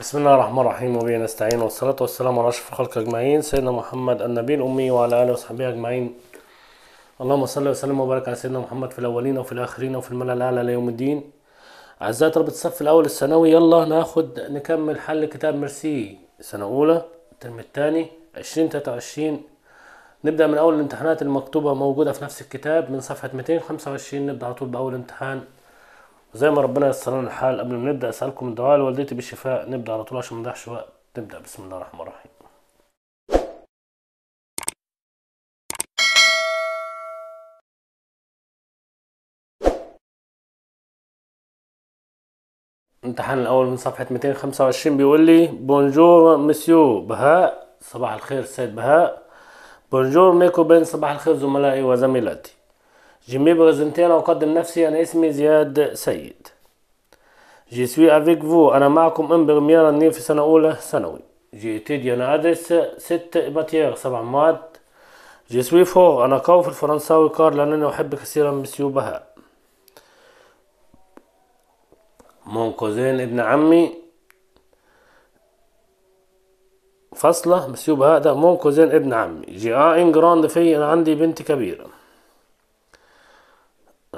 بسم الله الرحمن الرحيم وبه نستعين والصلاة والسلام على أشرف الخلق أجمعين سيدنا محمد النبي الأمي وعلى آله وصحبه أجمعين اللهم صل وسلم وبارك على سيدنا محمد في الأولين وفي الآخرين وفي الملأ الأعلى ليوم الدين أعزائي طلبة الصف الأول الثانوي يلا ناخد نكمل حل كتاب ميرسي سنة أولى الترم الثاني 2023 نبدأ من أول الامتحانات المكتوبة موجودة في نفس الكتاب من صفحة 225 نبدأ على طول بأول امتحان زي ما ربنا يسر لنا الحال قبل ما نبدا اسالكم الدعاء دعاء لوالدتي بالشفاء نبدا على طول عشان ما نضيعش وقت نبدا بسم الله الرحمن الرحيم امتحان الاول من صفحه 225 بيقول لي بونجور مسيو بهاء صباح الخير سيد بهاء بونجور ميكو بين صباح الخير زملائي وزميلاتي Je بريزنتير أقدم نفسي أنا اسمي زياد سيد جي سوي افيك فو أنا معكم إن برمير أني في سنة أولى ثانوي جي étudié أنا أدرس ست ماتيير سبع مواد جي سوي فور أنا قوي في الفرنساوي كار لأنني أحب كثيرا مسيو بهاء مون كوزين ابن عمي فصلة مسيو بهاء ده مون كوزين ابن عمي جي آ إن جراند في أنا عندي بنت كبيرة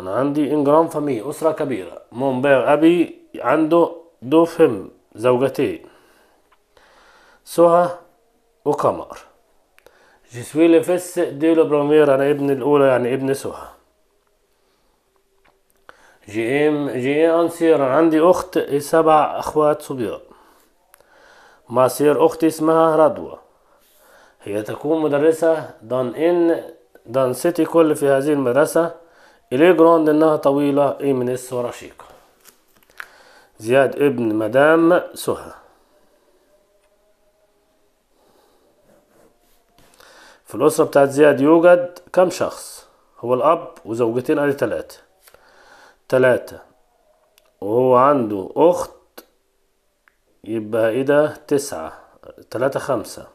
انا عندي انجرام فامي اسره كبيره مون بير ابي عنده دو فم زوجتين سهى وقمر جسوي لي فيس دي لو برومير انا ابن الاولى يعني ابن سهى جي ام جي ام انسير عندي اخت سبع اخوات صبيان سير اختي اسمها رضوى هي تكون مدرسة دان ان دان سيتي كل في هذه المدرسة اليه جراند انها طويلة إيمنس من اس ورشيقة زياد ابن مدام سهى في الأسرة بتاعت زياد يوجد كم شخص هو الأب وزوجتين ادي تلاتة تلاتة وهو عنده أخت يبقى ايه ده تسعة تلاتة خمسة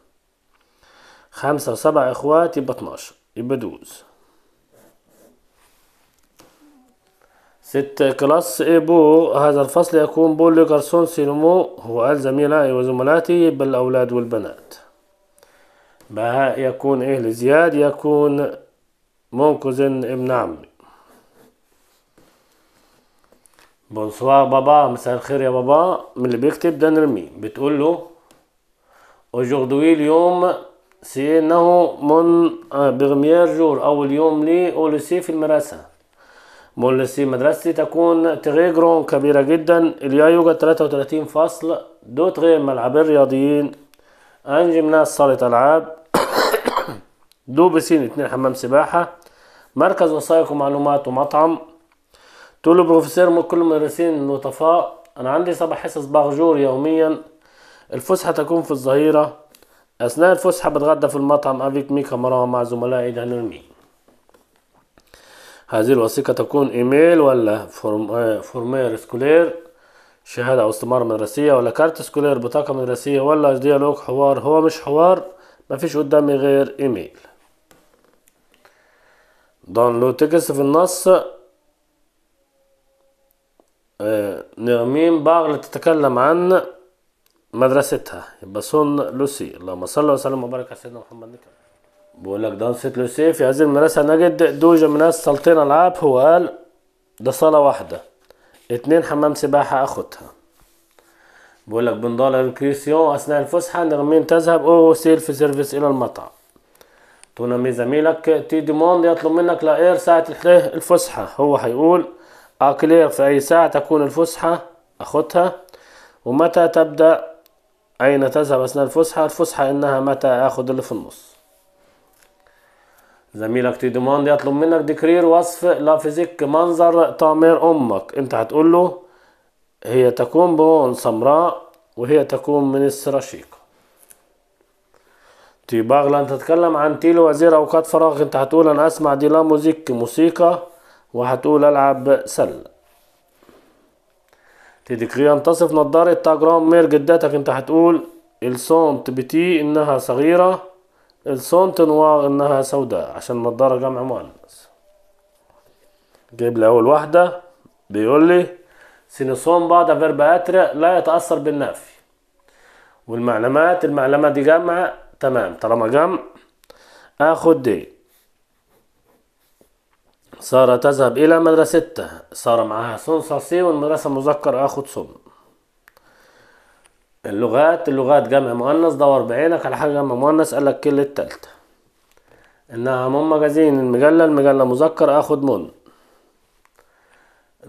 خمسة وسبع إخوات يبقى اتناشر يبقى دوز ست كلاس اي بو هذا الفصل يكون بو لجارسون سينمو وقال زملائي وزملاتي بالأولاد والبنات بهاء يكون إيه لزياد يكون منقذن ابن عمي بونسوار بابا مساء الخير يا بابا من اللي بيكتب ده نرمي بتقول له aujourd'hui اليوم سي انه من برمير جور اول يوم لي او في المدرسه مولسي مدرستي تكون جرون كبيرة جدا اليا يوجد 33 فصل دوت غير ملعبين رياضيين ان جيمناس صالة ألعاب دو بسين اتنين حمام سباحة مركز وثائق ومعلومات ومطعم تقول بروفيسور كل المدرسين لطفاء أنا عندي سبع حصص باجور يوميا الفسحة تكون في الظهيرة أثناء الفسحة بتغدى في المطعم أفيك ميكا مرة مع زملائي دهنرمي هذه الوثيقة تكون إيميل ولا آه، فورمير سكولير شهادة أو استمارة مدرسية ولا كارت سكولير بطاقة مدرسية ولا ديالوج حوار هو مش حوار مفيش قدامي غير إيميل داونلود تكست في النص آه، نرمين باغل تتكلم عن مدرستها يبقى سون لوسي اللهم صل وسلم وبارك على سيدنا محمد نكرم بقول لك لوسي لوسيف هذه المدرسة نجد دوجة مناس سلطين العاب هو قال ده صالة واحدة اتنين حمام سباحة اخدها بقول لك بنضال الكريسيون اثناء الفسحة نغمين تذهب او سيلف سيرفيس الى المطعم تونامي زميلك تي ديموند يطلب منك لاير ساعة الفسحة هو هيقول اكلير آه، في اي ساعة تكون الفسحة اخدها ومتى تبدأ اين تذهب اثناء الفسحة الفسحة انها متى اخد اللي في النص زميلك تيدوماند يطلب منك ديكرير وصف لافيزيك منظر تامير أمك أنت هتقول له هي تكون بون سمراء وهي تكون من الرشيقة تي لأن تتكلم عن تيلو وزير أوقات فراغ أنت هتقول أنا أسمع دي لا موزيك موسيقى وهتقول ألعب سلة تديكريان تصف نظارة تاجرام مير جدتك أنت هتقول السونت بتي إنها صغيرة الصون تنواغ انها سوداء عشان نضارة جمع مؤنث جايب لي اول واحدة بيقول لي سينوسوم بعض فيرب اتريا لا يتأثر بالنفي والمعلمات المعلمة دي جمع تمام طالما جمع اخد دي سارة تذهب الى مدرستها سارة معاها سون صاصي والمدرسة مذكر اخد سون اللغات اللغات جمع مؤنث دور بعينك على حاجة جمع مؤنث قالك كل التالتة إنها من مجازين المجلة المجلة مذكر آخد من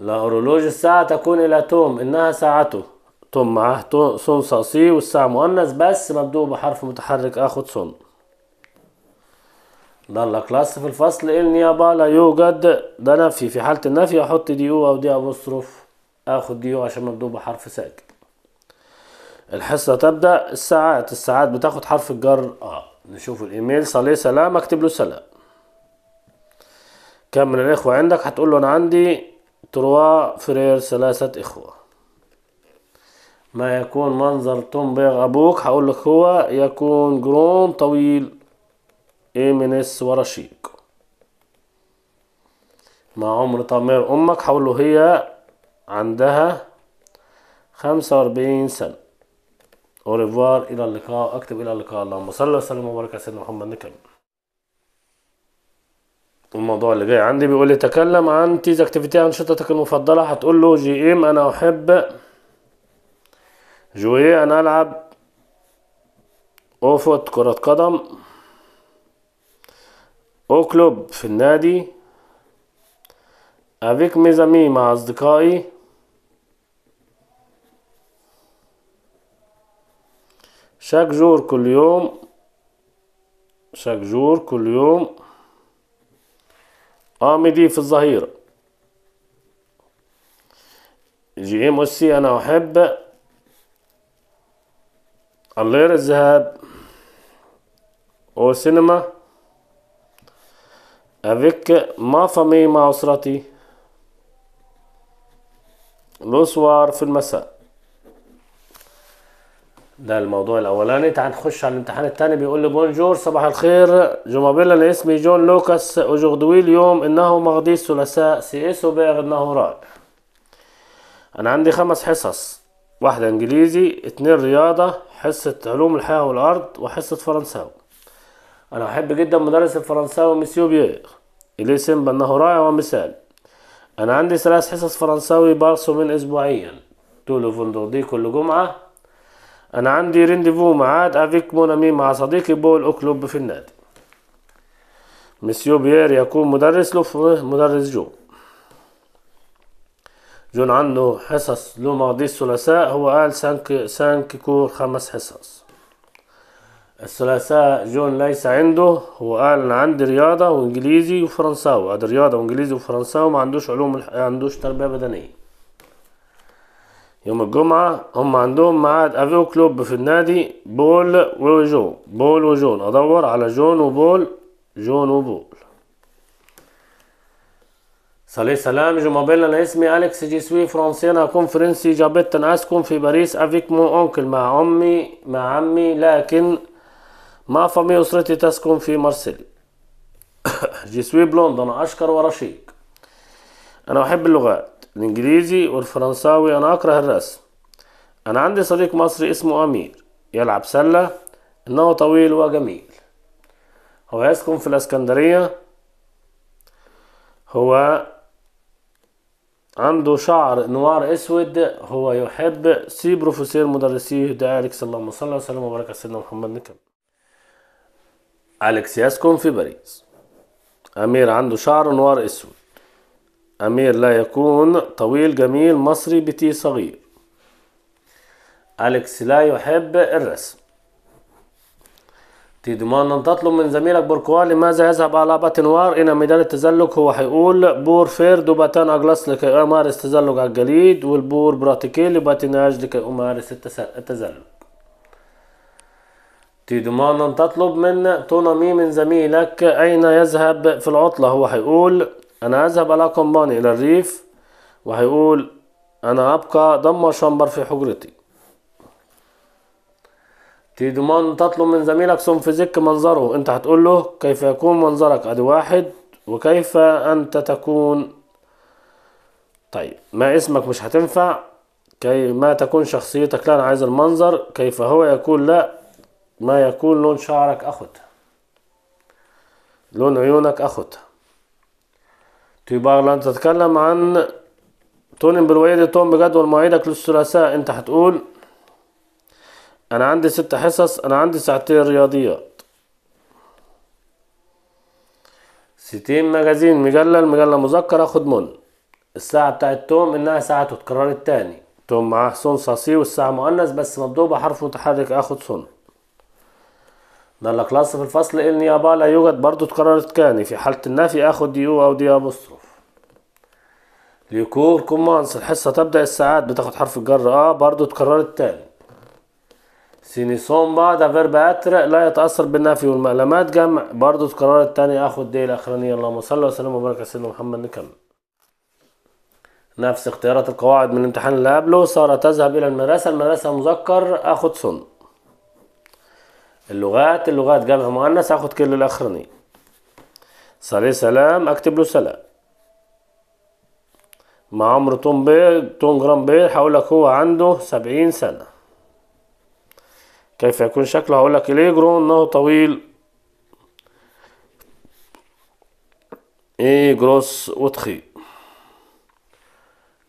الاورولوج الساعة تكون إلى توم إنها ساعته توم معاه صن صاصي والساعة مؤنث بس مبدوء بحرف متحرك آخد صن ضل كلاس في الفصل النيابة لا يوجد ده نفي في حالة النفي أحط دي أو أو دي أبوستروف آخد دي او عشان مبدوء بحرف ساكن الحصة تبدأ الساعات الساعات بتاخد حرف الجر اه نشوف الايميل صلي سلام اكتب له سلام كم من الاخوة عندك هتقول له انا عندي تروا فرير ثلاثة اخوة ما يكون منظر توم بيغ ابوك هقول لك هو يكون جرون طويل ايمنس ورشيق مع عمر طمير امك هقول له هي عندها خمسة وأربعين سنة اوريفوار الى اللقاء اكتب الى اللقاء اللهم صل وسلم وبارك على سيدنا محمد نكمل الموضوع اللي جاي عندي بيقول لي تكلم عن تيز اكتيفيتي انشطتك المفضله هتقول له جي ام انا احب جوي انا العب اوفوت كره قدم او كلوب في النادي افيك ميزامي مع اصدقائي شاك جور كل يوم شاك جور كل يوم آمدي في الظهير جي ام سي أنا أحب اللير الذهاب أو سينما افيك ما فامي مع أسرتي لو سوار في المساء ده الموضوع الاولاني تعال نخش على الامتحان الثاني بيقول لي بونجور صباح الخير جومابيلا انا اسمي جون لوكاس اوجوردوي اليوم انه مغدي الثلاثاء سي اس وباغ انه رائع انا عندي خمس حصص واحدة انجليزي اتنين رياضة حصة علوم الحياة والارض وحصة فرنساوي انا احب جدا مدرس الفرنساوي مسيو بيير اليه سيمبا انه رائع ومثال انا عندي ثلاث حصص فرنساوي بارسو من اسبوعيا تولو فندق كل جمعة انا عندي رينديفو معاد افيك مون امي مع صديقي بول اوكلوب في النادي مسيو بيير يكون مدرس لوف مدرس جو جون عنده حصص لو ماضي الثلاثاء هو قال سانك سانك كور خمس حصص الثلاثاء جون ليس عنده هو قال انا عندي رياضه وانجليزي وفرنساوي هذا رياضه وانجليزي وفرنساوي ما عندوش علوم ما عندوش تربيه بدنيه يوم الجمعة هم عندهم معاد افيو كلوب في النادي بول وجون بول وجون ادور على جون وبول جون وبول صلي سلام جو مابيل انا اسمي اليكس جي سوي فرنسي انا هكون فرنسي جابت اسكن في باريس افيك مو اونكل مع امي مع عمي لكن ما فامي اسرتي تسكن في مارسيل جي سوي بلوند انا اشكر ورشيق انا احب اللغات الإنجليزي والفرنساوي أنا أكره الرسم أنا عندي صديق مصري اسمه أمير يلعب سلة إنه طويل وجميل هو يسكن في الإسكندرية هو عنده شعر نوار اسود هو يحب سي بروفيسور مدرسيه ده اليكس اللهم صل وسلم وبارك على سيدنا محمد نكمل اليكس يسكن في باريس امير عنده شعر نوار اسود أمير لا يكون طويل جميل مصري بتي صغير أليكس لا يحب الرسم تيدمان أن تطلب من زميلك بوركوا لماذا يذهب على باتنوار إلى ميدان التزلج هو هيقول بور فير دوباتان أجلس لكي أمارس تزلج على الجليد والبور براتيكي لباتيناج لكي أمارس التزلج تيدمان أن تطلب من تونامي من زميلك أين يذهب في العطلة هو هيقول أنا أذهب على كومباني إلى الريف وهيقول أنا أبقى ضم شمبر في حجرتي تيدمان تطلب من زميلك سم فيزيك زك منظره أنت هتقول له كيف يكون منظرك أدي واحد وكيف أنت تكون طيب ما اسمك مش هتنفع كي ما تكون شخصيتك لا أنا عايز المنظر كيف هو يكون لا ما يكون لون شعرك أخد لون عيونك أخد تيبارلاند تتكلم عن تونم بالوعيد توم بجدول مواعيدك للثلاثاء انت هتقول انا عندي ست حصص انا عندي ساعتين رياضيات ستين مجازين مجلة المجلة مذكر اخد من الساعة بتاعت توم انها ساعة تكرار تاني توم معاه صون صاصي والساعة مؤنث بس مضروبة حرف متحرك اخد صون ده الكلاس في الفصل ان يابا لا يوجد برضو تكررت كاني في حالة النفي اخد دي او او دي ابوستروف ليكور كومانس الحصة تبدأ الساعات بتاخد حرف الجر اه برضو التالي سيني سون ده فيرب اتر لا يتأثر بالنفي والمعلمات جمع برضو تكرر التاني اخد دي الاخرانية اللهم صل وسلم وبارك على سيدنا محمد نكمل نفس اختيارات القواعد من الامتحان اللي قبله سارة تذهب إلى المدرسة المدرسة مذكر آخد سن اللغات اللغات جمع مؤنث آخد كل الأخرانية صلي سلام أكتب له سلام مع عمر توم بير توم جرام بير هقولك هو عنده سبعين سنة كيف يكون شكله هقولك إليجرو إنه طويل إيه جروس وتخي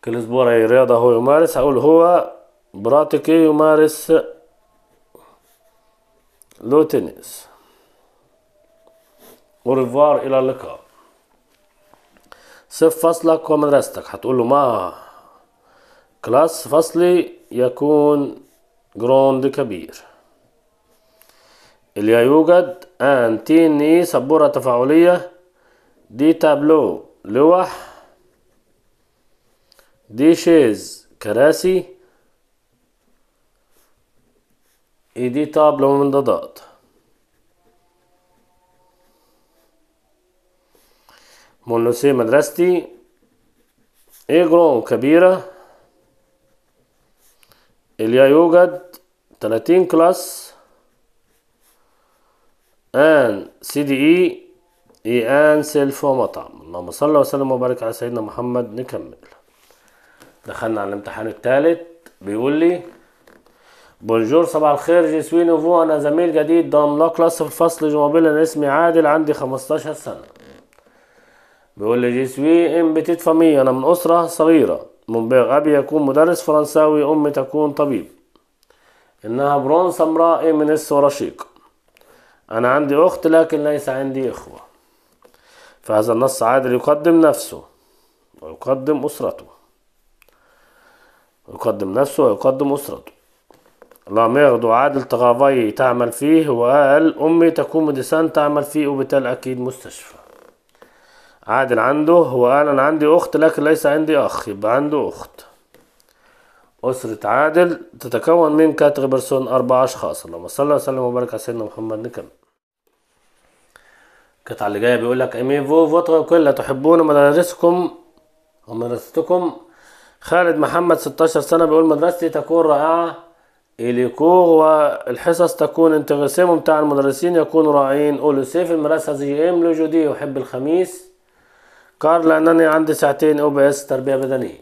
كل أسبوع أي رياضة هو يمارس هقول هو براتيكي يمارس لو تنس وريفوار إلى اللقاء صف فصلك ومدرستك هتقول له ما كلاس فصلي يكون جروند كبير اللي يوجد آن تيني ني سبورة تفاعلية دي تابلو لوح دي شيز كراسي اي دي تابلو من ضدات مونوسي مدرستي إيجرون كبيرة اللي يوجد 30 كلاس ان سي دي اي اي ان سيلف ومطعم اللهم صل وسلم وبارك على سيدنا محمد نكمل دخلنا على الامتحان الثالث بيقول لي بونجور صباح الخير جي سوي نوفو انا زميل جديد ضمن لا كلاس في الفصل جوابيل انا اسمي عادل عندي 15 سنه بيقول لي جيسوي ام بتيت فامي انا من اسره صغيره بيغ ابي يكون مدرس فرنساوي امي تكون طبيب انها برون سمراء من شيك انا عندي اخت لكن ليس عندي اخوه فهذا النص عادل يقدم نفسه ويقدم اسرته يقدم نفسه ويقدم اسرته لا ميردو عادل تغافي تعمل فيه وقال امي تكون مدسان تعمل فيه وبتال اكيد مستشفى عادل عنده هو أنا عندي أخت لكن ليس عندي أخ يبقى عنده أخت أسرة عادل تتكون من كاتر برسون أربع أشخاص اللهم صل وسلم وبارك على سيدنا محمد نكمل القطعة اللي جاية بيقول لك إيمي فو فوتغ كل تحبون مدارسكم ومدرستكم خالد محمد 16 سنة بيقول مدرستي تكون رائعة إليكور والحصص تكون انتغسيم بتاع المدرسين يكونوا رائعين أولو سيف المدرسة زي إيم لو جودي الخميس قال لأنني عندي ساعتين أو بي إس تربية بدنية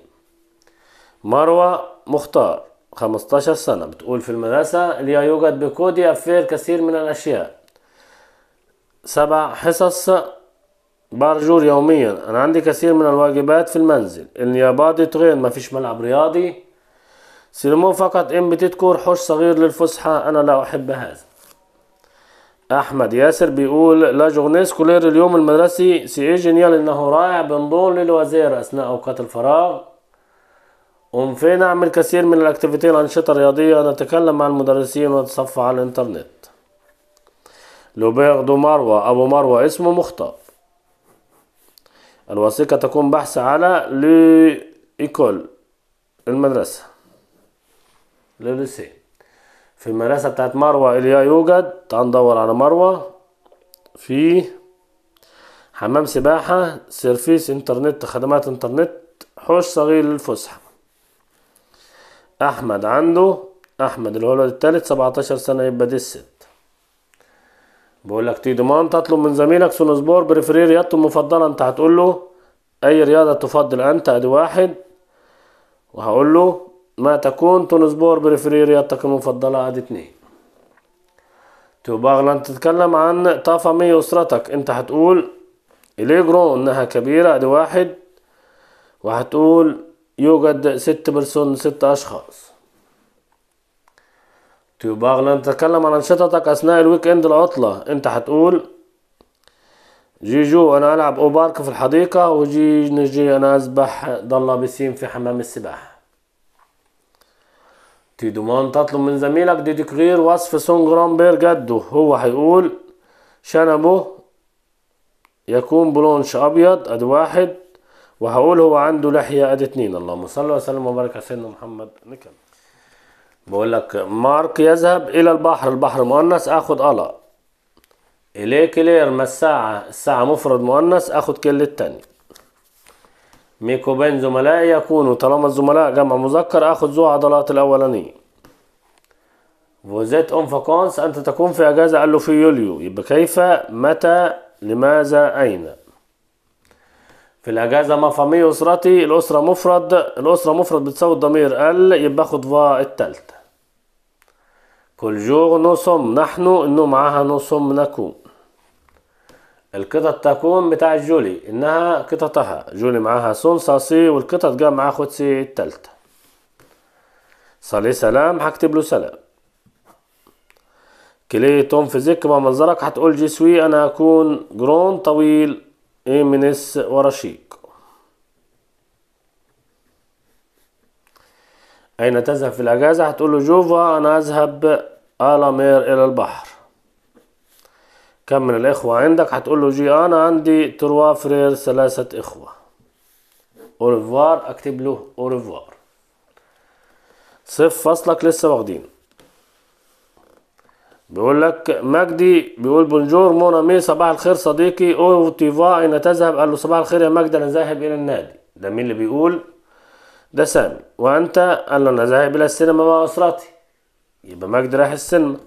مروة مختار 15 سنة بتقول في المدرسة اللي يوجد بكودي أفير كثير من الأشياء سبع حصص بارجور يوميا أنا عندي كثير من الواجبات في المنزل النيابات تغير ما فيش ملعب رياضي سيرمو فقط إن بتتكور حوش صغير للفسحة أنا لا أحب هذا احمد ياسر بيقول لا جورنيس كولير اليوم المدرسي سي اي جينيال انه رائع بنظن للوزير اثناء اوقات الفراغ في نعمل كثير من الاكتيفيتي الانشطه الرياضيه نتكلم مع المدرسين ونتصفح على الانترنت لوبير دو مروة ابو مروة اسمه مخطئ الوثيقه تكون بحث على لو ايكول المدرسه للسين في المدرسة بتاعت مروة اللي يوجد تعال ندور على مروة في حمام سباحة سيرفيس انترنت خدمات انترنت حوش صغير للفسحة أحمد عنده أحمد اللي هو الولد التالت سبعتاشر سنة يبقى دي الست بقولك تي ديماند تطلب من زميلك سونسبور بريفري رياضته المفضلة أنت هتقول له أي رياضة تفضل أنت أدي واحد وهقول له ما تكون تونس بور بريفري رياضتك المفضلة عاد اتنين تو باغلان تتكلم عن طافة مي أسرتك انت هتقول إليجرو انها كبيرة دي واحد وهتقول يوجد ست برسون ست أشخاص تو باغلان تتكلم عن أنشطتك أثناء الويك إند العطلة انت هتقول جيجو أنا ألعب أوبارك في الحديقة وجي نجي أنا أسبح ضل بسيم في حمام السباحة تيدومان تطلب من زميلك ديديكرير وصف سون بير جده هو هيقول شنبه يكون بلونش ابيض ادي واحد وهقول هو عنده لحيه ادي اتنين اللهم صل وسلم وبارك على سيدنا محمد نكمل بقول لك مارك يذهب الى البحر البحر مؤنث اخد الا اليه كلير ما الساعه الساعه مفرد مؤنث اخد كل التاني ميكو بين زملاء يكون طالما الزملاء جمع مذكر اخد ذو عضلات الاولاني وزيت اون فاكونس انت تكون في اجازه قال له في يوليو يبقى كيف متى لماذا اين في الاجازه ما فامي اسرتي الاسره مفرد الاسره مفرد بتساوي الضمير ال يبقى اخد فا التالتة كل جور نصم نحن انه معاها نصم نكون القطط تكون بتاع جولي انها قططها جولي معاها سون صاصي والقطط قام معاها خدسي التالتة صلي سلام هكتب له سلام كلي توم في زك ما منظرك هتقول جي سوي انا هكون جرون طويل ايه منس ورشيق اين تذهب في الاجازة هتقول له جوفا انا اذهب الامير الى البحر كم من الإخوة عندك هتقول له جي أنا عندي تروا فرير ثلاثة إخوة أوريفوار أكتب له أوريفوار صف فصلك لسه واخدينه بيقول لك مجدي بيقول بونجور مونا مي صباح الخير صديقي او تيفا اين تذهب قال له صباح الخير يا مجدي انا ذاهب الى النادي ده مين اللي بيقول ده سامي وانت قال له انا ذاهب الى السينما مع اسرتي يبقى مجدي رايح السينما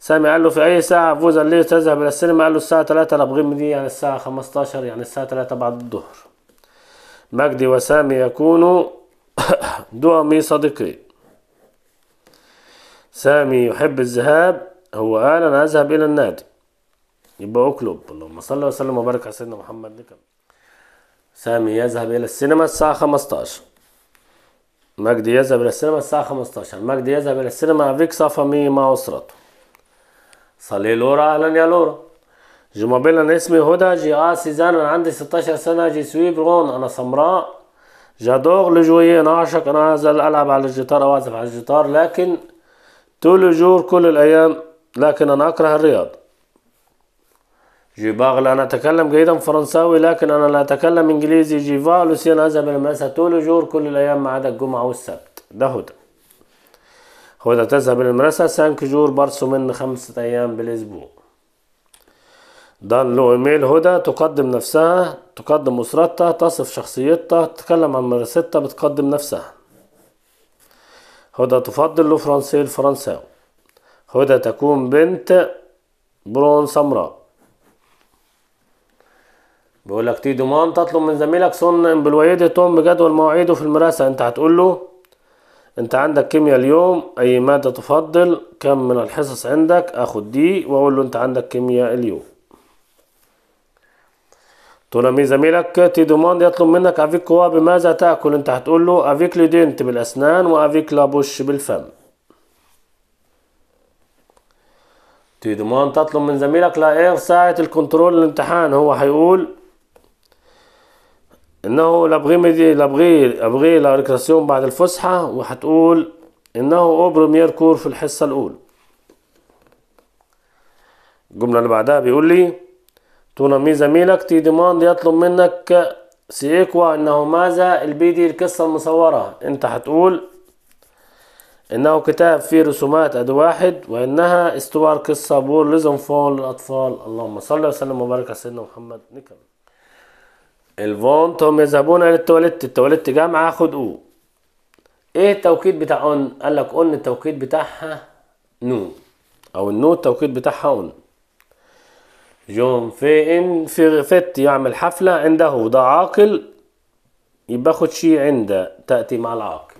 سامي قال له في اي ساعه قال لي تذهب الى السينما قال له الساعه 3 الابغيم دي يعني الساعه 15 يعني الساعه 3 بعد الظهر مجدي وسامي يكون دعمي صديقي سامي يحب الذهاب هو قال انا اذهب الى النادي يبقى اكلب اللهم صل وسلم وبارك على سيدنا محمد نكمل سامي يذهب الى السينما الساعه 15 مجدي يذهب الى السينما الساعه 15 مجدي يذهب الى السينما افيك صفا مع اسرته صلي لورا اهلا يا لورا جمع انا اسمي هدى جي اه سيزان انا عندي 16 سنة جي سويب رون أنا سمراء جادوغ جوي أنا أعشق أنا أنزل ألعب على الجيتار أو أعزف على الجيتار لكن طول الجور كل الأيام لكن أنا أكره الرياض جي باغل أنا أتكلم جيدا فرنساوي لكن أنا لا أتكلم إنجليزي جي فالوسي أنا أذهب المدرسة طول الجور كل الأيام ما عدا الجمعة والسبت ده هدى هو تذهب إلى المدرسة جور برسو منه خمسة أيام بالأسبوع دان لو إيميل هدى تقدم نفسها تقدم أسرتها تصف شخصيتها تتكلم عن مدرستها بتقدم نفسها هدى تفضل له فرنسي الفرنساوي هدى تكون بنت برون سمراء بيقولك تي دومان تطلب من زميلك سن بالويدة توم بجدول مواعيده في المدرسة انت هتقول له انت عندك كيمياء اليوم اي مادة تفضل كم من الحصص عندك اخد دي واقول له انت عندك كيمياء اليوم تلامي زميلك تي دوموند يطلب منك افيك كوا بماذا تاكل انت هتقول له افيك لي دينت بالاسنان وافيك لابوش بالفم تي دوموند تطلب من زميلك لا اير ساعة الكنترول الامتحان هو هيقول انه لابغي ميدي لابغي ابغي لا ريكراسيون بعد الفسحه وحتقول انه او بريمير كور في الحصه الاولى الجمله اللي بعدها بيقول لي تونامي زميلك تي ديماند يطلب منك سيكوا انه ماذا البي دي القصه المصوره انت هتقول انه كتاب فيه رسومات اد واحد وانها استوار قصه بور لزم فون للاطفال اللهم صل وسلم وبارك على سيدنا محمد نكمل الفونتم يذهبون للتواليت التواليت جامعة خد او ايه التوكيد بتاع اون قال لك اون التوكيد بتاعها نو او النو التوكيد بتاعها اون جون فين في غفت يعمل حفلة عنده ده عاقل يبقى خد شي عند تأتي مع العاقل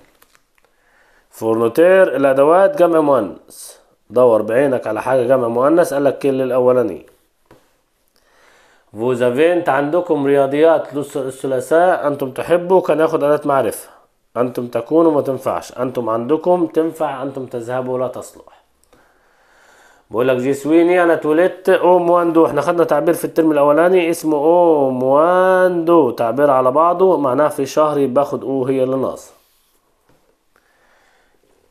فورنوتير الأدوات جمع مؤنث دور بعينك على حاجة جمع مؤنث قالك كل الأولاني فوزافينت عندكم رياضيات الثلاثاء انتم تحبوا كان ياخد اداه معرفه انتم تكونوا ما تنفعش انتم عندكم تنفع انتم تذهبوا لا تصلح بقول لك سويني انا اتولدت او دو احنا خدنا تعبير في الترم الاولاني اسمه او دو تعبير على بعضه معناه في شهري باخد او هي اللي ناقصه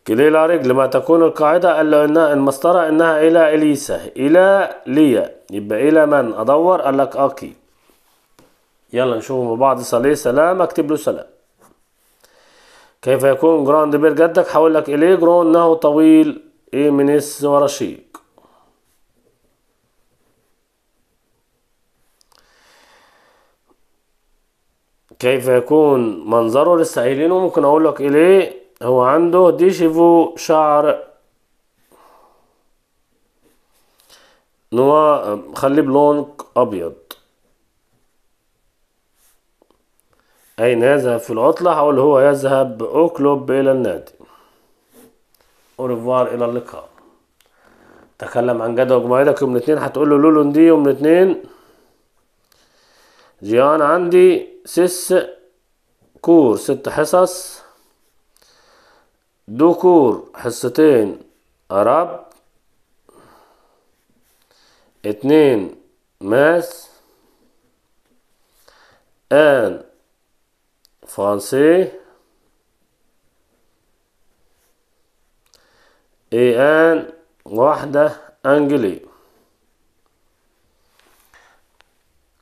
كليل رجل ما تكون القاعدة ألا أنها المسطرة أنها إلى إليسا إلى ليا يبقى الى إيه من ادور قال لك اكي آه، يلا نشوف مع بعض صلي سلام اكتب له سلام كيف يكون جراند بير جدك هقول لك اليه جرون انه طويل ايه من اس ورشيق كيف يكون منظره لسه قايلينه ممكن اقول لك اليه هو عنده ديشيفو شعر نوع خليه بلون ابيض أين يذهب في العطلة هقول هو يذهب اوكلوب الى النادي اوريفوار الى اللقاء تكلم عن جدول موعدك يوم الاثنين هتقول له لولون دي يوم الاثنين جيان عندي سس كور ست حصص دو كور حصتين أراب اتنين ماس ان فرنسي اي ان واحدة انجلي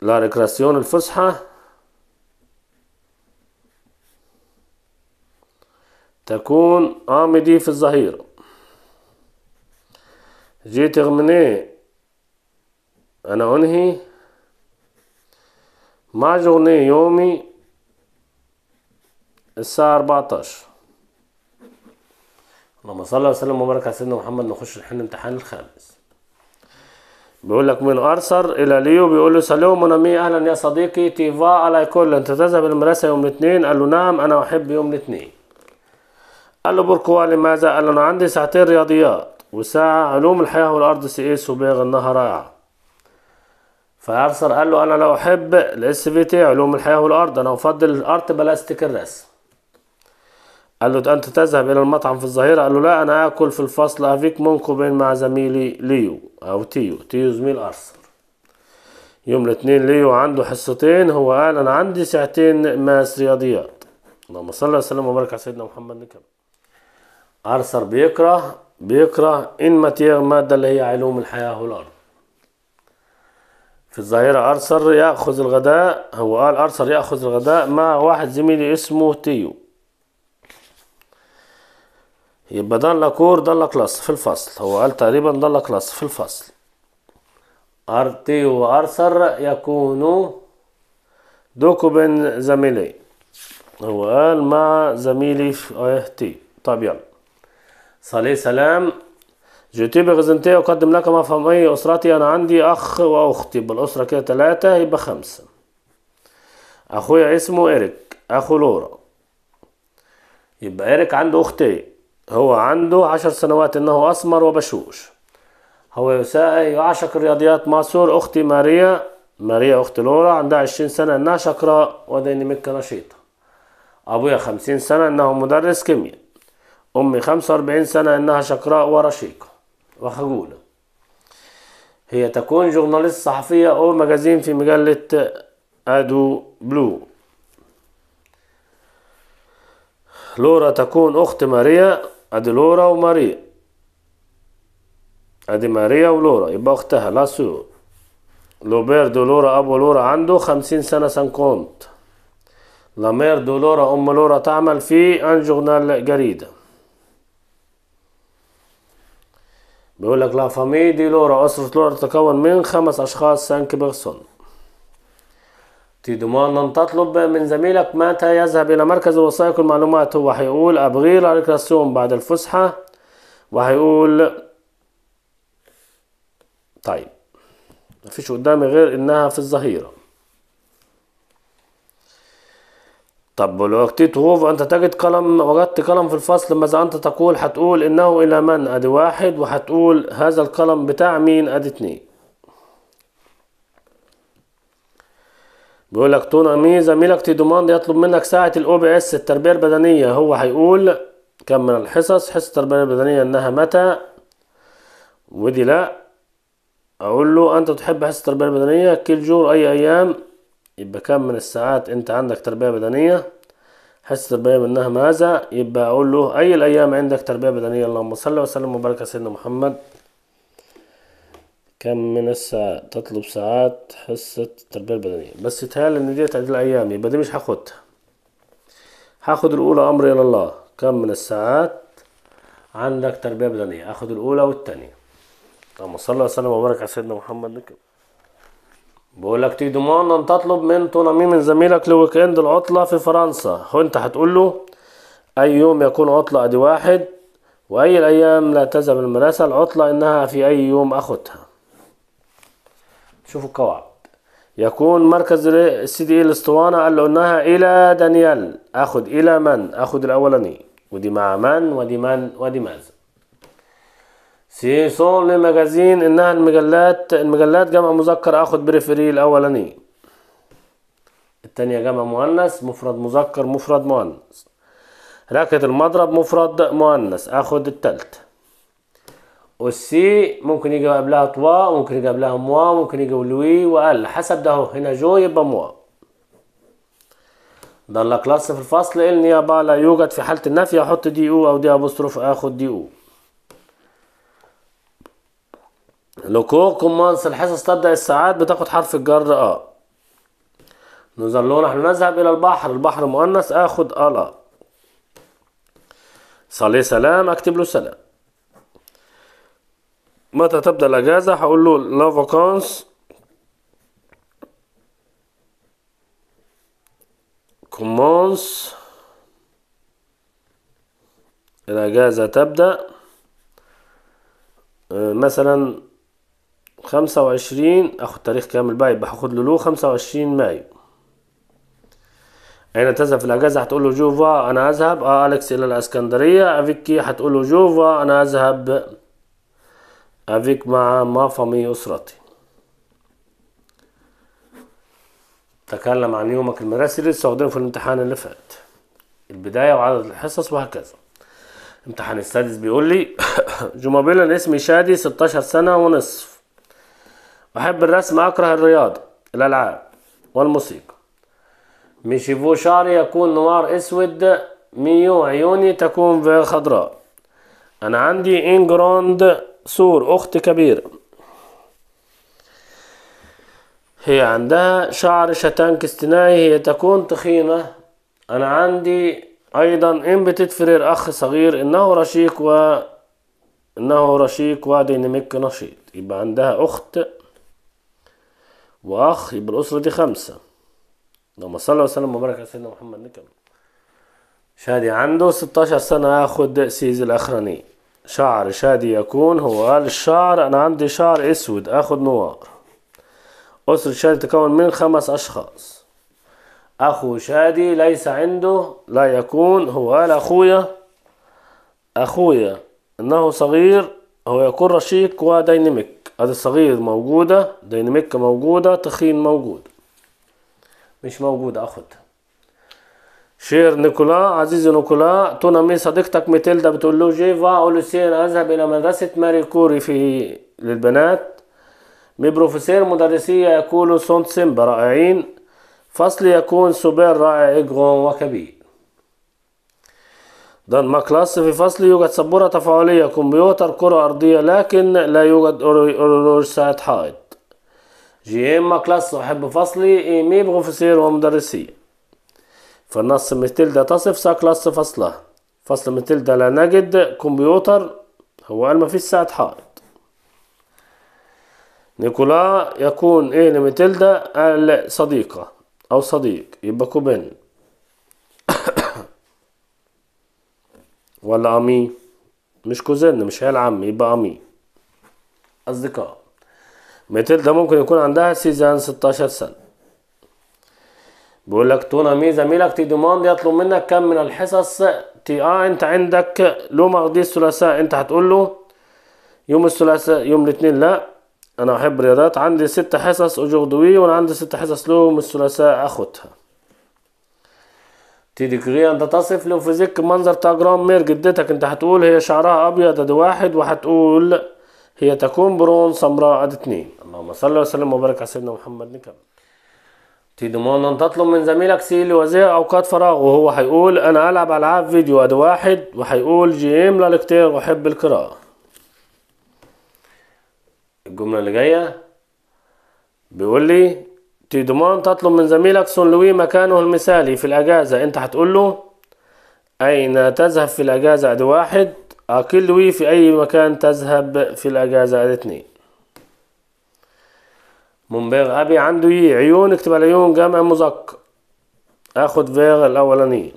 لا ريكراسيون الفصحى تكون آمدي في الظهير جي تغمني أنا أنهي مع شغلي يومي الساعة 14 اللهم صل وسلم وبارك على سيدنا محمد نخش الحين الامتحان الخامس بيقول لك من ارثر الى ليو بيقول له سلام مي اهلا يا صديقي تيفا على كل انت تذهب المدرسه يوم الاثنين قال له نعم انا احب يوم الاثنين قال له بركوا لماذا قال له انا عندي ساعتين رياضيات وساعه علوم الحياه والارض سي اس إيه، وباغ النهر رائعه فارثر قال له انا لو احب الاس في تي علوم الحياه والارض انا افضل الارت بلا استيكر قال له انت تذهب الى المطعم في الظهيره قال له لا انا اكل في الفصل افيك منكوبين مع زميلي ليو او تيو تيو زميل ارثر يوم الاثنين ليو عنده حصتين هو قال انا عندي ساعتين ماس رياضيات اللهم صل وسلم وبارك على سيدنا محمد نكمل ارثر بيكره بيكره ان ماتير ماده اللي هي علوم الحياه والارض في الظاهرة أرثر يأخذ الغداء هو قال أرثر يأخذ الغداء مع واحد زميلي اسمه تيو يبقى ضل كور ضل كلاس في الفصل هو قال تقريبا ضل كلاس في الفصل تيو وأرثر يكونوا دوكو بين زميلي هو قال مع زميلي في إيه، تيو طب يلا صلي سلام جيتي بغزنتي أقدم لك لكم أي أسرتي أنا عندي أخ وأختي بالأسرة كده تلاتة يبقى خمسة أخويا اسمه إيريك أخو لورا يبقى إيريك عنده أختين هو عنده عشر سنوات إنه أسمر وبشوش هو يعشق الرياضيات ماسور أختي ماريا ماريا أخت لورا عندها عشرين سنة إنها شقراء وديناميكا نشيطة أبويا خمسين سنة إنه مدرس كيمياء أمي خمسة وأربعين سنة إنها شقراء ورشيقة وخجولة هي تكون جورناليست صحفية أو مجازين في مجلة أدو بلو لورا تكون أخت ماريا أدي لورا وماريا أدي ماريا ولورا يبقى أختها لاسو لوبير دو لورا أبو لورا عنده خمسين سنة سنكونت لامير دو لورا أم لورا تعمل في أن جورنال جريدة بيقول لك لا دي لورا أسرة لورا تتكون من خمس أشخاص بيرسون تي دومون لن تطلب من زميلك متى يذهب إلى مركز الوثائق المعلومات هو هيقول أبغي لاريكلاسيون بعد الفسحة وهيقول طيب مفيش قدامي غير إنها في الظهيرة طب ولو أكتيت هو أنت تجد قلم وجدت قلم في الفصل ماذا أنت تقول هتقول إنه إلى من أدي واحد وهتقول هذا القلم بتاع مين أدي اتنين بيقول لك تون أمي زميلك تيدوماند يطلب منك ساعة الأو بي إس التربية البدنية هو هيقول كم من الحصص حصة التربية البدنية إنها متى ودي لأ أقول له أنت تحب حصة التربية البدنية كل جور أي أيام يبقى كم من الساعات انت عندك تربية بدنية حصة تربية منها ماذا يبقى اقول له اي الايام عندك تربية بدنية اللهم صل وسلم وبارك على سيدنا محمد كم من الساعات تطلب ساعات حصة التربية البدنية بس يتهيألي ان دي تعديل الأيام يبقى دي مش هاخدها هاخد الاولى امر الى الله كم من الساعات عندك تربية بدنية اخد الاولى والتانية اللهم صل وسلم وبارك على سيدنا محمد نكمل بقول لك تيدومان ان تطلب من تونامي من زميلك لويك اند العطله في فرنسا هو انت هتقول له اي يوم يكون عطله ادي واحد واي الايام لا تذهب المدرسه العطله انها في اي يوم اخدها شوفوا القواعد يكون مركز السي دي الاسطوانه قال له انها الى دانيال اخد الى من اخد الاولاني ودي مع من ودي من ودي ماذا سيسون لمجازين انها المجلات المجلات جمع مذكر اخد بريفري الاولاني التانية جمع مؤنث مفرد مذكر مفرد مؤنث ركة المضرب مفرد مؤنث اخد التالتة والسي ممكن يجي قبلها طوا ممكن يجي قبلها موا ممكن يجي لوي وقال حسب ده هنا جو يبقى موا ضل كلاس في الفصل النيابة لا يوجد في حالة النفي احط دي او او دي ابوستروف اخد دي او لوكو كومانس الحصص تبدأ الساعات بتاخد حرف الجر أ نظل نحن نذهب إلى البحر البحر مؤنث آخد ألا صلي سلام أكتب له سلام متى تبدأ الأجازة هقول له لا فاكونس كومانس الأجازة تبدأ آه، مثلا خمسة وعشرين اخد تاريخ كامل بقى يبقى هاخد لولو خمسة وعشرين مايو أين تذهب في الاجازة هتقول له جوفا انا اذهب آه اليكس الى الاسكندرية افيكي هتقول له جوفا انا اذهب افيك مع ما فامي اسرتي تكلم عن يومك المدرسي اللي استخدمه في الامتحان اللي فات البداية وعدد الحصص وهكذا امتحان السادس بيقول لي بيلا اسمي شادي 16 سنة ونصف أحب الرسم أكره الرياضة الألعاب والموسيقى ميشيفو شعري يكون نوار أسود ميو عيوني تكون خضراء أنا عندي إنجروند سور أخت كبيرة هي عندها شعر شتانك استنائي هي تكون تخينة أنا عندي أيضا إن فرير أخ صغير إنه رشيق و إنه رشيق وديناميك نشيط يبقى عندها أخت واخ يبقى الاسره دي خمسه اللهم صل وسلم وبارك على سيدنا محمد نكمل شادي عنده 16 سنة اخد سيز الاخراني شعر شادي يكون هو قال الشعر انا عندي شعر اسود اخد نوار اسرة شادي تتكون من خمس اشخاص اخو شادي ليس عنده لا يكون هو قال اخويا اخويا انه صغير هو يكون رشيق ودايناميك ادي الصغير موجودة ديناميك موجودة تخين موجود مش موجودة اخدها شير نيكولا عزيزي نيكولا تنمي صديقتك ميتيلدا بتقول له جيفا أوليسير أذهب إلى مدرسة ماري كوري في للبنات مي بروفيسير مدرسية يقول سونت سيمبا رائعين فصل يكون سوبر رائع إجغون وكبير دان ماكلاس في فصل يوجد سبورة تفاعلية كمبيوتر كرة أرضية لكن لا يوجد أرور ساعة حائط جي ام ماكلاس صاحب فصلي إيمي بروفيسير ومدرسية فالنص ده تصف ساكلاس فصله فصلها فصل ده لا نجد كمبيوتر هو قال مفيش ساعة حائط نيكولا يكون إيه لمتلدا صديقة أو صديق يبقى كوبين ولا أمي مش كوزن مش عيال عم يبقى أمي أصدقاء ده ممكن يكون عندها سيزان 16 سنة بقول لك مي زميلك تي دوموند يطلب منك كم من الحصص تي اه انت عندك لو مغدي الثلاثاء انت هتقول له يوم الثلاثاء يوم الاثنين لا انا احب رياضات عندي ست حصص اجوردوي وانا عندي ست حصص لهم الثلاثاء اخدها تي انت تصف لو في زك منظر تاع جرام مير جدتك انت هتقول هي شعرها ابيض ادي واحد وهتقول هي تكون برون سمراء ادي اتنين اللهم صل وسلم وبارك على سيدنا محمد نكمل تدمون ان تطلب من زميلك سي لوزيع اوقات فراغ وهو هيقول انا العب العاب فيديو ادي واحد وهيقول جيم لالكتير لكتير وحب القراءه الجمله اللي جايه بيقول لي تيدومون تطلب من زميلك سون لوي مكانه المثالي في الأجازة أنت هتقول له أين تذهب في الأجازة عد واحد أقل لوي في أي مكان تذهب في الأجازة عد اتنين منبغ أبي عنده يي عيون اكتب عيون جمع مذكر آخد فيغ الأولاني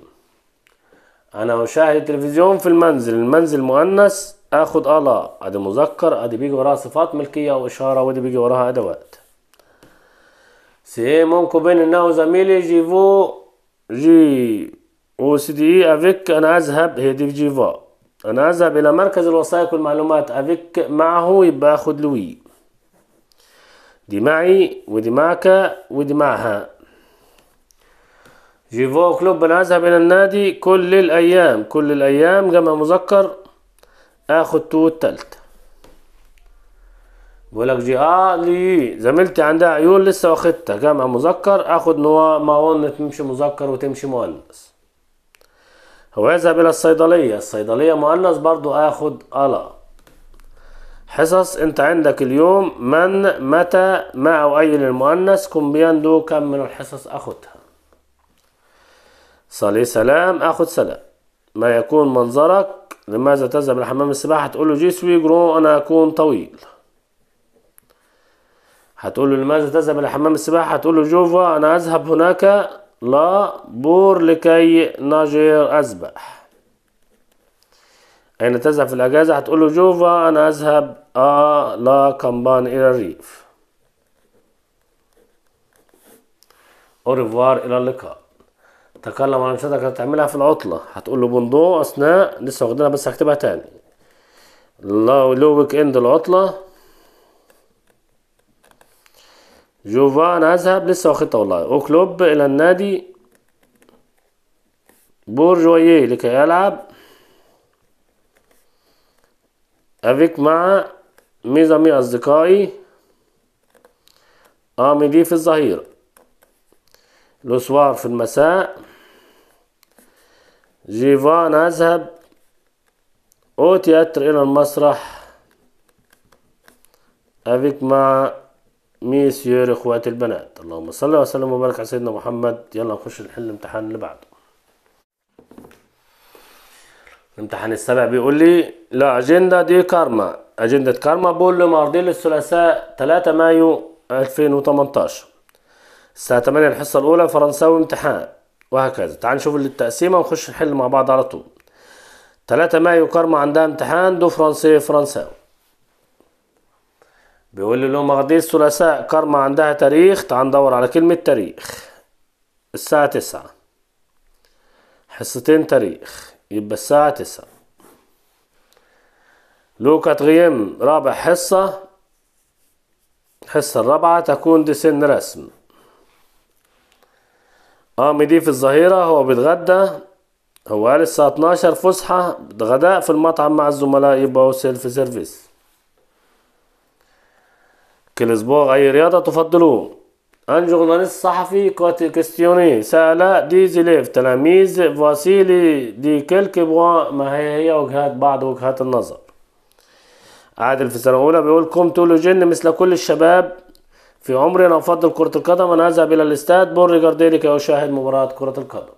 أنا أشاهد التلفزيون في المنزل المنزل مؤنث آخد ألا أدي مذكر أدي بيجي وراها صفات ملكية وإشارة ودي بيجي وراها أدوات C'est mon copain ناوز زميلي جيفو جي او سي دي افيك انا اذهب هي دي جيفا انا اذهب الى مركز الوثائق والمعلومات افيك معه يبقى اخد لوي دي معي ودي معك ودي معها جيفو كلوب انا اذهب الى النادي كل الايام كل الايام جمع مذكر اخد تو التالت بيقول لك جي اه لي زميلتي عندها عيون لسه واخدتها جمع مذكر اخد موان تمشي مذكر وتمشي مؤنث هو يذهب الى الصيدليه الصيدليه مؤنث برضو اخد الا حصص انت عندك اليوم من متى مع او اي للمؤنث كن بيندو كم من الحصص اخدها صلي سلام اخد سلام ما يكون منظرك لماذا تذهب لحمام السباحه تقول له جي سوي جرو انا اكون طويل هتقول له لماذا تذهب إلى حمام السباحة هتقول له جوفا أنا أذهب هناك لا بور لكي نجر أسبح أين تذهب في الأجازة هتقول له جوفا أنا أذهب آه لا كامبان إلى الريف أوريفوار إلى اللقاء تكلم عن أنشطة كانت هتعملها في العطلة هتقول له بوندو أثناء لسه واخدينها بس هكتبها تاني لو ويك إند العطلة جوفان أذهب لسه واخدتها والله أوكلوب إلى النادي بورجواييه لكي يلعب أفيك مع ميزامي أصدقائي آميدي في الظهير لوسوار في المساء جيفان أذهب أو تياتر إلى المسرح أفيك مع ميسيور اخوات البنات اللهم صل وسلم وبارك على سيدنا محمد يلا نخش نحل الامتحان اللي بعده الامتحان السابع بيقول لي لا اجنده دي كارما اجنده كارما بول لمارديل الثلاثاء 3 مايو 2018 الساعه 8 الحصه الاولى فرنساوي امتحان وهكذا تعال نشوف التقسيمه ونخش نحل مع بعض على طول 3 مايو كارما عندها امتحان دو فرنسي فرنساوي بيقول له واخدين الثلاثاء كارما عندها تاريخ تعال ندور على كلمة تاريخ الساعة تسعة حصتين تاريخ يبقى الساعة تسعة لوكا تغيم رابع حصة الحصة الرابعة تكون دي سن رسم قام دي في الظهيرة هو بيتغدى هو قال الساعة 12 فسحة غداء في المطعم مع الزملاء يبقى هو سيلف سيرفيس كل أسبوع أي رياضة تفضلون أن جورناليست صحفي كاستيوني سأل ديزيليف تلاميذ فاسيلي دي كيلكبوا ما هي هي وجهات بعض وجهات النظر عادل في السنة الأولى بيقول قمت لجن مثل كل الشباب في عمري أنا أفضل كرة القدم أنا أذهب إلى الاستاد بوري جارديري كي أشاهد مباراة كرة القدم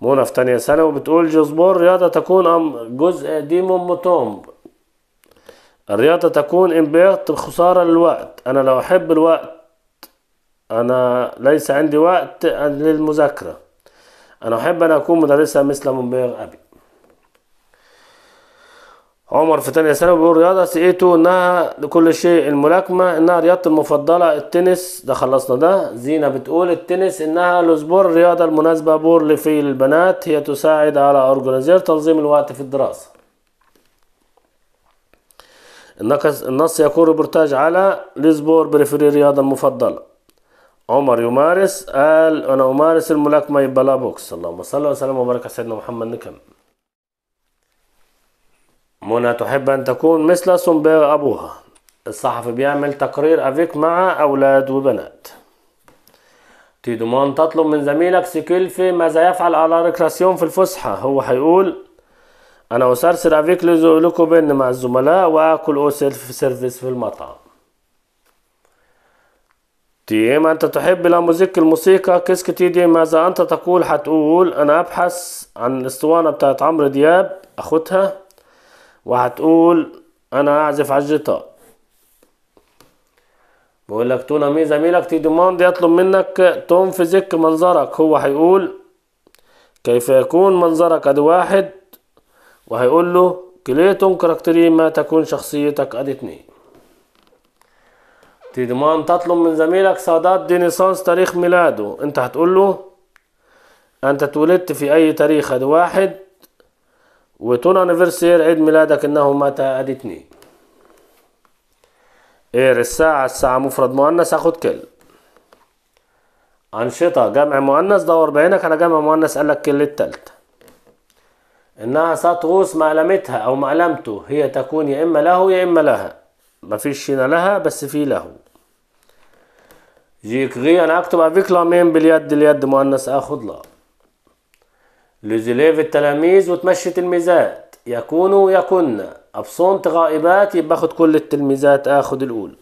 منى في تانية ثانوي بتقول جوزبور رياضة تكون أم جزء ديمون موتومب الرياضة تكون انباط بخسارة للوقت أنا لو أحب الوقت أنا ليس عندي وقت للمذاكرة أنا أحب أن أكون مدرسة مثل منبغ أبي عمر في تانية ثانوي بيقول رياضة سقيته إيه إنها لكل شيء الملاكمة إنها رياضتي المفضلة التنس ده خلصنا ده زينة بتقول التنس إنها الأسبوع الرياضة المناسبة بور لفي البنات هي تساعد على أورجنايزر تنظيم الوقت في الدراسة النص يكون ريبورتاج على ليزبور بريفري رياضة المفضلة عمر يمارس قال أنا أمارس الملاكمة يبقى لا بوكس اللهم صل وسلم وبارك على سيدنا محمد نكمل منى تحب أن تكون مثل سنباغ أبوها الصحفي بيعمل تقرير أفيك مع أولاد وبنات تيدومان تطلب من زميلك سكيلفي ماذا يفعل على ريكراسيون في الفسحة هو هيقول انا وصار سير افيك بين مع الزملاء واكل او سيلف سيرفيس في المطعم ديما أنت تحب موزيك الموسيقى كيسك دي ماذا أنت تقول هتقول أنا أبحث عن الأسطوانة بتاعت عمرو دياب أخدها وهتقول أنا أعزف على الجيتار بقول لك تونا مي زميلك تي ديموند يطلب منك فيزيك منظرك هو هيقول كيف يكون منظرك أدي واحد وهيقول له كليتون كاركتري ما تكون شخصيتك الاثنين تدمان تطلب من زميلك سادات دينيسانس تاريخ ميلاده انت هتقول له انت اتولدت في اي تاريخ ادي واحد وتون انيفرسير عيد ميلادك انه مات ادي اتنين اير الساعة الساعة مفرد مؤنث هاخد كل أنشطة جمع مؤنث دور بعينك على جمع مؤنث قالك كل التالتة انها ستغوص معلمتها او معلمته هي تكون يا اما له يا اما لها مفيش هنا لها بس في له جيكغي انا اكتب افيك لامين باليد اليد مؤنث اخذ لا لزليف التلاميذ وتمشي تلميذات يكونوا يكن ابسونت غائبات يبقى اخد كل التلميذات اخد الاولى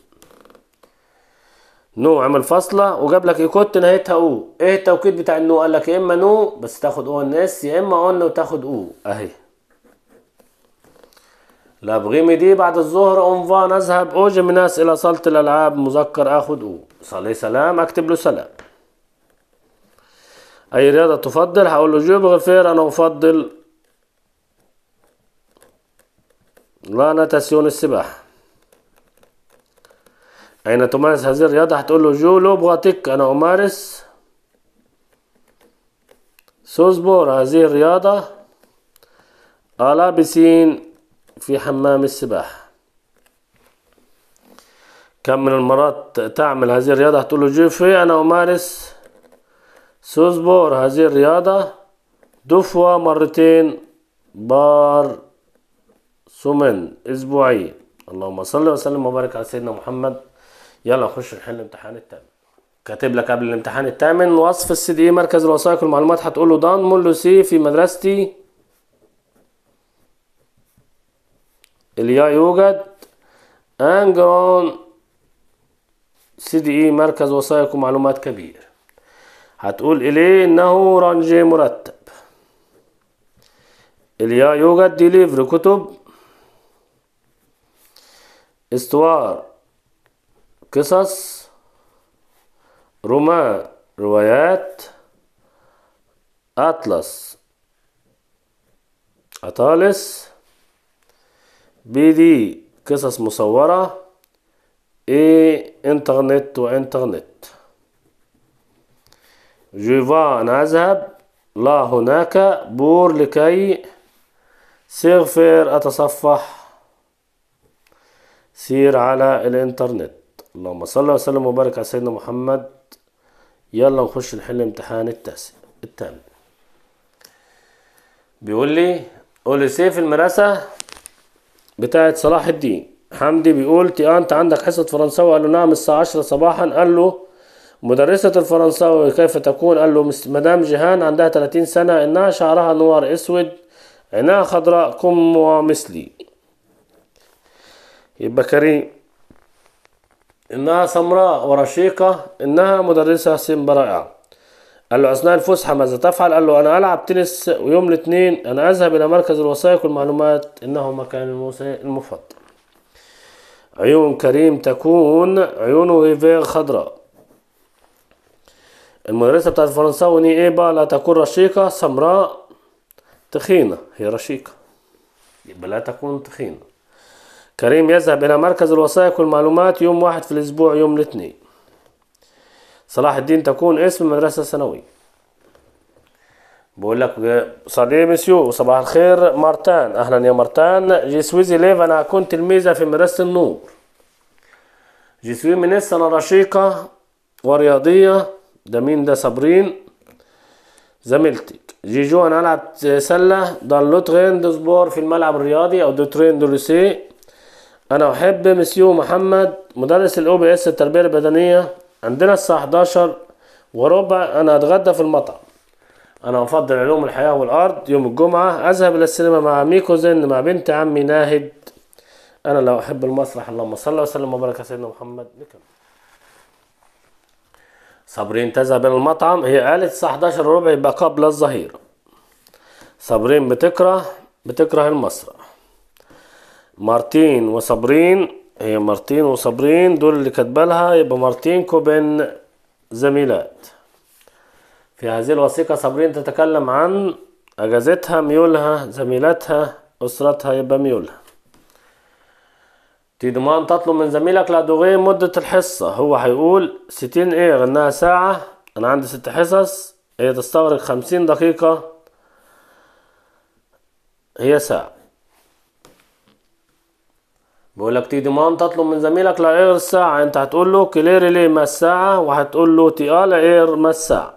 نو عمل فاصله وجاب لك ايكوت نهايتها او ايه التوكيد بتاع النو قال لك يا اما نو بس تاخد او ان اس يا اما اون وتاخد او اهي الابغيمي دي بعد الظهر اونفان اذهب اوجم ناس الى صاله الالعاب مذكر اخد او صلي سلام اكتب له سلام اي رياضه تفضل هقول له جيب غفير انا افضل لا ناتاسيون السباحه اين تمارس هذه الرياضة هتقول له جو لو بغاتك أنا أمارس سوزبور هذه الرياضة ألابسين في حمام السباحة كم من المرات تعمل هذه الرياضة هتقول له جو في أنا أمارس سوزبور هذه الرياضة دفوة مرتين بار سمن أسبوعي اللهم صل وسلم وبارك على سيدنا محمد يلا نخش نحل الامتحان التامن كاتب لك قبل الامتحان التامن وصف السي دي إيه مركز الوثائق والمعلومات هتقول له دان مولو سي في مدرستي اليا يوجد انجرون سي دي اي مركز وثائق ومعلومات كبير هتقول اليه انه رنج مرتب اليا يوجد ديليفر كتب استوار قصص رومان روايات أطلس أطالس بي دي قصص مصورة اي انترنت وانترنت جوفا أنا أذهب لا هناك بور لكي سيغفر أتصفح سير على الإنترنت اللهم صل وسلم وبارك على سيدنا محمد يلا نخش نحل امتحان التاسع التام بيقول لي قول سيف المدرسة بتاعت صلاح الدين حمدي بيقول تي انت عندك حصة فرنساوي قال له نعم الساعة 10 صباحا قال له مدرسة الفرنساوي كيف تكون قال له مدام جيهان عندها 30 سنة انها شعرها نوار اسود عينها خضراء كم ومثلي يبقى كريم إنها سمراء ورشيقة إنها مدرسة سيمبا رائعة قال له أثناء الفسحة ماذا تفعل؟ قال له أنا ألعب تنس ويوم الاثنين أنا أذهب إلى مركز الوثائق والمعلومات إنه مكان المفضل عيون كريم تكون عيونه ريفير خضراء المدرسة بتاعت الفرنساوي إيه بقى لا تكون رشيقة سمراء تخينة هي رشيقة يبقى لا تكون تخينة كريم يذهب إلى مركز الوثائق والمعلومات يوم واحد في الأسبوع يوم الاثنين صلاح الدين تكون اسم مدرسة ثانوي بقول لك صديق مسيو صباح الخير مارتان أهلا يا مارتان جيسويزي ليف أنا أكون تلميذة في مدرسة النور جيسوي من أنا رشيقة ورياضية ده مين ده صابرين زميلتك جيجو أنا ألعب سلة دان لوترين دو سبور في الملعب الرياضي أو دو ترين دو لوسي انا احب مسيو محمد مدرس الاو بي اس التربيه البدنيه عندنا الساعه 11 وربع انا اتغدى في المطعم انا افضل علوم الحياه والارض يوم الجمعه اذهب الى السينما مع ميكو زن مع بنت عمي ناهد انا لو احب المسرح اللهم صل وسلم وبارك على سيدنا محمد نكمل صابرين تذهب الى المطعم هي قالت الساعه 11 وربع يبقى قبل الظهيره صابرين بتكره بتكره المسرح مارتين وصبرين هي مارتين وصبرين دول اللي كاتبالها يبقى مارتين كوبن زميلات في هذه الوثيقة صابرين تتكلم عن أجازتها ميولها زميلتها أسرتها يبقى ميولها تيدمان تطلب من زميلك لأدوغيه مدة الحصة هو هيقول ستين ايه غناها ساعة أنا عندي ست حصص هي تستغرق خمسين دقيقة هي ساعة بيقول لك تي ديمان تطلب من زميلك لا اير الساعة انت هتقول له كلير لي ما الساعة وهتقول له تي اه لا اير ما الساعة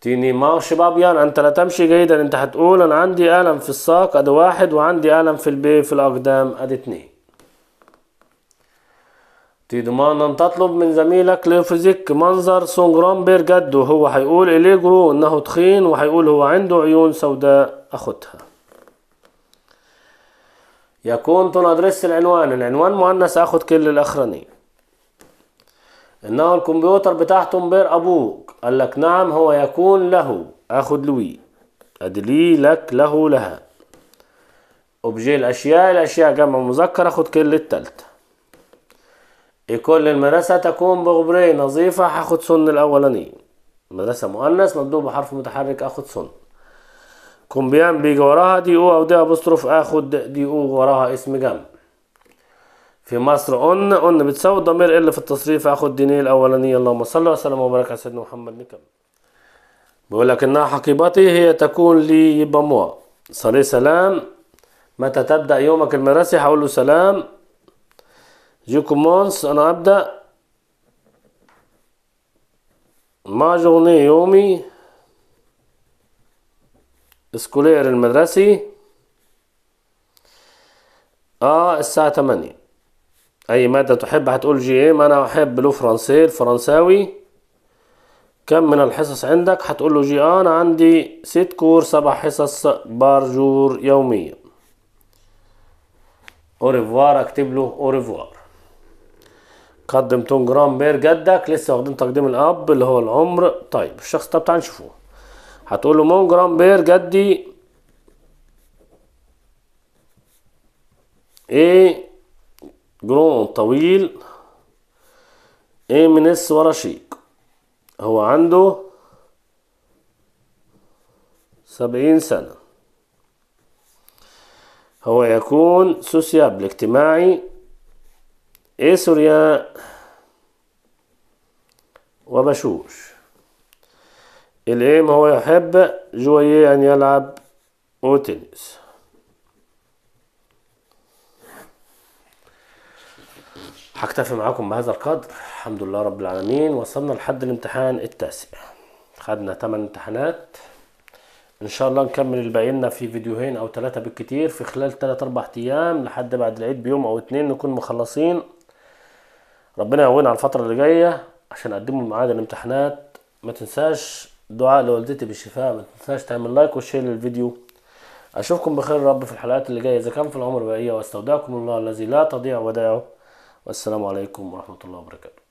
تيني مارش بابيان انت لا تمشي جيدا انت هتقول انا عندي الم في الساق ادي واحد وعندي الم في البي في الاقدام ادي اتنين تي ديمان أن تطلب من زميلك ليفزيك منظر بير جده هو هيقول إليجرو إنه تخين وهيقول هو عنده عيون سوداء أخدها يكون تون ادريس العنوان العنوان مؤنث اخد كل الاخراني انه الكمبيوتر بتاعته امبير ابوك قال لك نعم هو يكون له اخد لوي ادلي لك له لها اوبجي الاشياء الاشياء جمع مذكر اخد كل التالتة كل المدرسة تكون بغبرين نظيفة هاخد سن الاولاني مدرسة مؤنث مبدوء بحرف متحرك اخد سن كومبيان بيجي وراها دي او او دي ابوستروف اخد دي او وراها اسم جنب في مصر قلنا قلنا بتساوي الضمير ال في التصريف اخد دينيه الاولانيه اللهم صل وسلم وبارك على سيدنا محمد نكمل بيقول لك انها حقيبتي هي تكون لي يبقى صلي سلام متى تبدا يومك المدرسي هقول له سلام جو كومونس انا ابدا ما جورني يومي سكولير المدرسي اه الساعة تمانية اي مادة تحب هتقول جي إيه انا احب لو فرنسي الفرنساوي كم من الحصص عندك هتقول له جي آه انا عندي ست كور سبع حصص بارجور يوميا اوريفوار اكتب له اوريفوار قدم تون جرام بير جدك لسه واخدين تقديم الاب اللي هو العمر طيب الشخص ده تعال نشوفوه هتقول له مون جرام بير جدي ايه جرون طويل ايه من اس ورا شيك هو عنده سبعين سنة هو يكون سوسيابل اجتماعي ايه سوريا وبشوش الام هو يحب جويه أن يلعب تنس هكتفي معاكم بهذا القدر الحمد لله رب العالمين وصلنا لحد الامتحان التاسع خدنا 8 امتحانات ان شاء الله نكمل الباقينا في فيديوهين او ثلاثه بالكتير في خلال 3 4 ايام لحد بعد العيد بيوم او اتنين نكون مخلصين ربنا يعونا على الفتره اللي جايه عشان اقدموا معاد الامتحانات ما تنساش دعاء لوالدتي بالشفاء ما تنساش تعمل لايك وشير للفيديو اشوفكم بخير رب في الحلقات اللي جايه اذا كان في العمر بقيه واستودعكم الله الذي لا تضيع ودائعه والسلام عليكم ورحمه الله وبركاته